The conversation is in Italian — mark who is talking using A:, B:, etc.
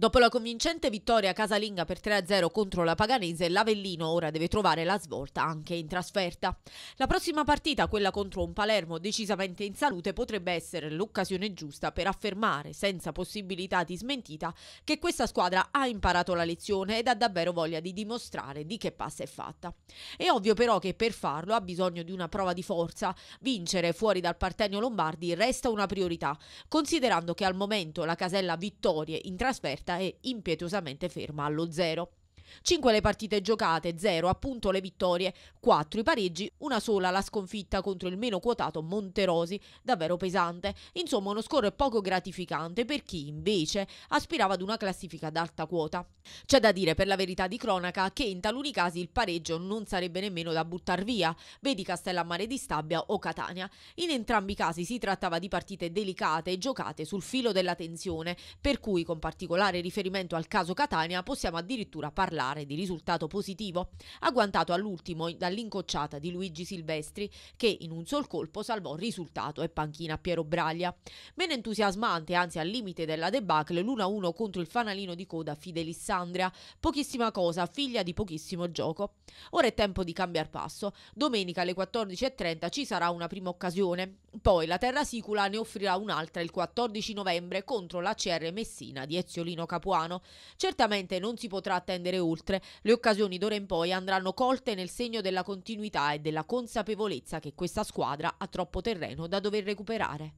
A: Dopo la convincente vittoria casalinga per 3-0 contro la Paganese, l'Avellino ora deve trovare la svolta anche in trasferta. La prossima partita, quella contro un Palermo decisamente in salute, potrebbe essere l'occasione giusta per affermare, senza possibilità di smentita, che questa squadra ha imparato la lezione ed ha davvero voglia di dimostrare di che passa è fatta. È ovvio però che per farlo ha bisogno di una prova di forza. Vincere fuori dal Partenio Lombardi resta una priorità, considerando che al momento la casella vittorie in trasferta e impietosamente ferma allo zero. 5 le partite giocate, 0 appunto le vittorie, 4 i pareggi, una sola la sconfitta contro il meno quotato Monterosi, davvero pesante. Insomma uno score poco gratificante per chi invece aspirava ad una classifica ad alta quota. C'è da dire per la verità di cronaca che in taluni casi il pareggio non sarebbe nemmeno da buttare via, vedi Castellammare di Stabia o Catania. In entrambi i casi si trattava di partite delicate giocate sul filo della tensione, per cui con particolare riferimento al caso Catania possiamo addirittura parlare parlare di risultato positivo, agguantato all'ultimo dall'incocciata di Luigi Silvestri che in un sol colpo salvò risultato e panchina Piero Braglia. Meno entusiasmante, anzi al limite della debacle, l'1-1 contro il fanalino di coda Fidelissandria, pochissima cosa, figlia di pochissimo gioco. Ora è tempo di cambiare passo. Domenica alle 14.30 ci sarà una prima occasione. Poi la Terra Sicula ne offrirà un'altra il 14 novembre contro la CR Messina di Eziolino Capuano. Certamente non si potrà attendere ora Inoltre, le occasioni d'ora in poi andranno colte nel segno della continuità e della consapevolezza che questa squadra ha troppo terreno da dover recuperare.